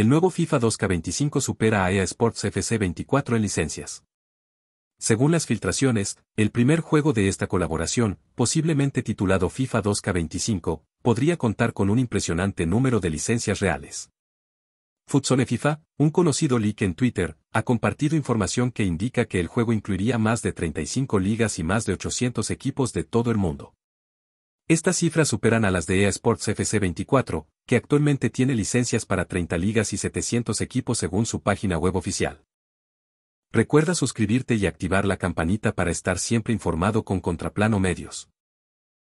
El nuevo FIFA 2K25 supera a EA Sports FC 24 en licencias. Según las filtraciones, el primer juego de esta colaboración, posiblemente titulado FIFA 2K25, podría contar con un impresionante número de licencias reales. Futsone FIFA, un conocido leak en Twitter, ha compartido información que indica que el juego incluiría más de 35 ligas y más de 800 equipos de todo el mundo. Estas cifras superan a las de EA Sports FC 24, que actualmente tiene licencias para 30 ligas y 700 equipos según su página web oficial. Recuerda suscribirte y activar la campanita para estar siempre informado con Contraplano Medios.